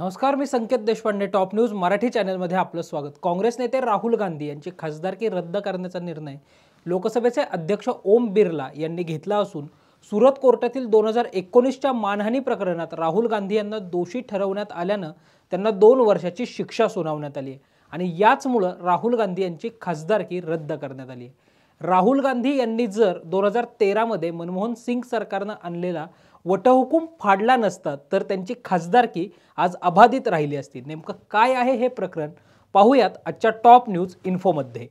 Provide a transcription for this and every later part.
नमस्कार मी Sanket Deshpande top news Marathi चॅनलमध्ये आपलं स्वागत काँग्रेस नेते राहुल गांधी यांची खासदारकी रद्द करण्याचा निर्णय लोकसभेचे अध्यक्ष ओम बिर्ला यांनी घेतला असून सुरत कोर्टातील दोन हजार एकोणीसच्या मानहानी प्रकरणात राहुल गांधी यांना दोषी ठरवण्यात आल्यानं त्यांना दोन वर्षाची शिक्षा सुनावण्यात आली आहे आणि याचमुळं राहुल गांधी यांची खासदारकी रद्द करण्यात आली राहुल गांधी यांनी जर दोन हजार तेरामध्ये मनमोहन सिंग सरकारनं आणलेला वटहुकूम फाडला नसता तर त्यांची खासदारकी आज अबाधित राहिली असती नेमकं काय आहे हे प्रकरण पाहूयात आजच्या टॉप न्यूज इन्फोमध्ये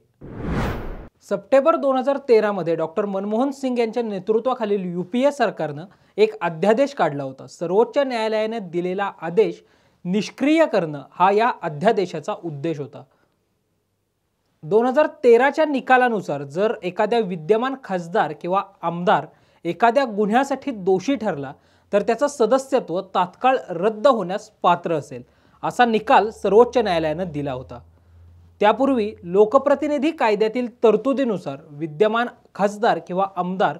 सप्टेंबर दोन हजार तेरामध्ये डॉक्टर मनमोहन सिंग यांच्या नेतृत्वाखालील यू पी ए सरकारनं एक अध्यादेश काढला होता सर्वोच्च न्यायालयाने दिलेला आदेश निष्क्रिय करणं हा या अध्यादेशाचा उद्देश होता दोन हजार तेराच्या निकालानुसार जर एखाद्या विद्यमान खासदार किंवा आमदार एखाद्या गुन्ह्यासाठी दोषी ठरला तर त्याचं सदस्यत्व तात्काळ रद्द होण्यास पात्र असेल असा निकाल सर्वोच्च न्यायालयानं दिला होता त्यापूर्वी लोकप्रतिनिधी कायद्यातील तरतुदीनुसार विद्यमान खासदार किंवा आमदार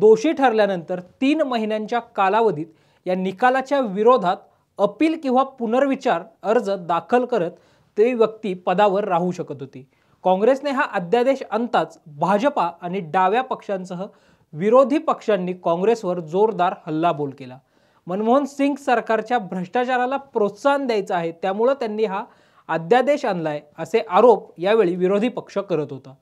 दोषी ठरल्यानंतर तीन महिन्यांच्या कालावधीत या निकालाच्या विरोधात अपील किंवा पुनर्विचार अर्ज दाखल करत ते व्यक्ती पदावर राहू शकत होती काँग्रेसने हा अध्यादेश अंताच भाजपा आणि डाव्या पक्षांसह विरोधी पक्षांनी काँग्रेसवर जोरदार हल्लाबोल केला मनमोहन सिंग सरकारच्या भ्रष्टाचाराला प्रोत्साहन द्यायचं आहे त्यामुळं त्यांनी हा अध्यादेश आणलाय असे आरोप यावेळी विरोधी पक्ष करत होता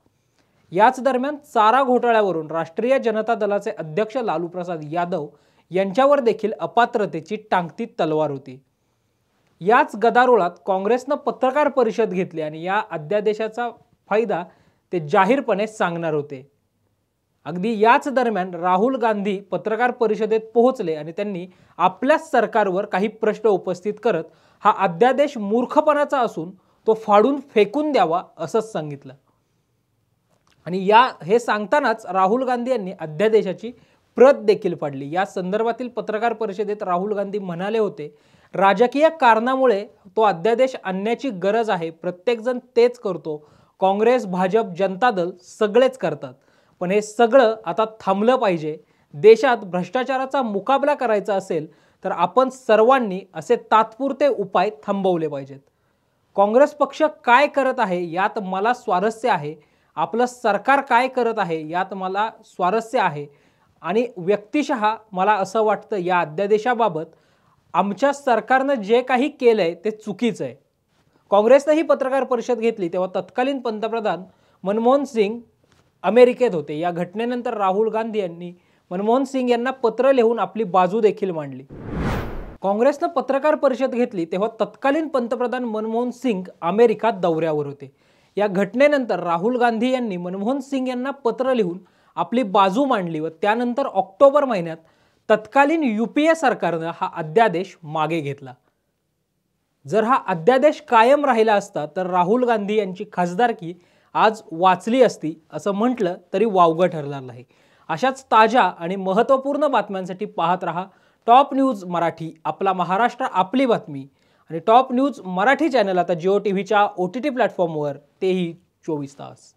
याच दरम्यान चारा घोटाळ्यावरून राष्ट्रीय जनता दलाचे अध्यक्ष लालूप्रसाद यादव यांच्यावर देखील अपात्रतेची टांगती तलवार होती याच गदारोळात काँग्रेसनं पत्रकार परिषद घेतली आणि या अध्यादेशाचा फायदा ते जाहीरपणे सांगणार होते अगदी याच दरम्यान राहुल गांधी पत्रकार परिषदेत पोहोचले आणि त्यांनी आपल्याच सरकारवर काही प्रश्न उपस्थित करत हा अध्यादेश मूर्खपणाचा असून तो फाडून फेकून द्यावा असंच सांगितलं आणि या हे सांगतानाच राहुल गांधी यांनी अध्यादेशाची प्रत देखील पाडली या संदर्भातील पत्रकार परिषदेत राहुल गांधी म्हणाले होते राजकीय कारणामुळे तो अध्यादेश आणण्याची गरज आहे प्रत्येकजण तेच करतो काँग्रेस भाजप जनता दल सगळेच करतात पण हे सगळं आता थांबलं पाहिजे देशात भ्रष्टाचाराचा मुकाबला करायचा असेल तर आपण सर्वांनी असे तात्पुरते उपाय थांबवले पाहिजेत काँग्रेस पक्ष काय करत आहे यात मला स्वारस्य आहे आपलं सरकार काय करत आहे यात मला स्वारस्य आहे आणि व्यक्तिशः मला असं वाटतं या अध्यादेशाबाबत आमच्या सरकारनं जे काही केलं आहे ते चुकीचं आहे काँग्रेसनं ही पत्रकार परिषद घेतली तेव्हा तत्कालीन पंतप्रधान मनमोहन सिंग अमेरिकेत होते या घटनेनंतर राहुल गांधी यांनी मनमोहन सिंग यांना पत्र लिहून आपली बाजू देखील मांडली काँग्रेसनं पत्रकार परिषद घेतली तेव्हा तत्कालीन पंतप्रधान मनमोहन सिंग अमेरिका दौऱ्यावर होते या घटनेनंतर राहुल गांधी यांनी मनमोहन सिंग यांना पत्र लिहून आपली बाजू मांडली व त्यानंतर ऑक्टोबर महिन्यात तत्कालीन यू सरकारनं हा अध्यादेश मागे घेतला जर हा अध्यादेश कायम राहिला असता तर राहुल गांधी यांची खासदारकी आज वाचली असती असं म्हटलं तरी वावगं ठरणार नाही अशाच ताज्या आणि महत्त्वपूर्ण बातम्यांसाठी पाहत रहा टॉप न्यूज मराठी आपला महाराष्ट्र आपली बातमी आणि टॉप न्यूज मराठी चॅनल आता जिओ टी व्हीच्या ओ टी टी प्लॅटफॉर्मवर तेही चोवीस तास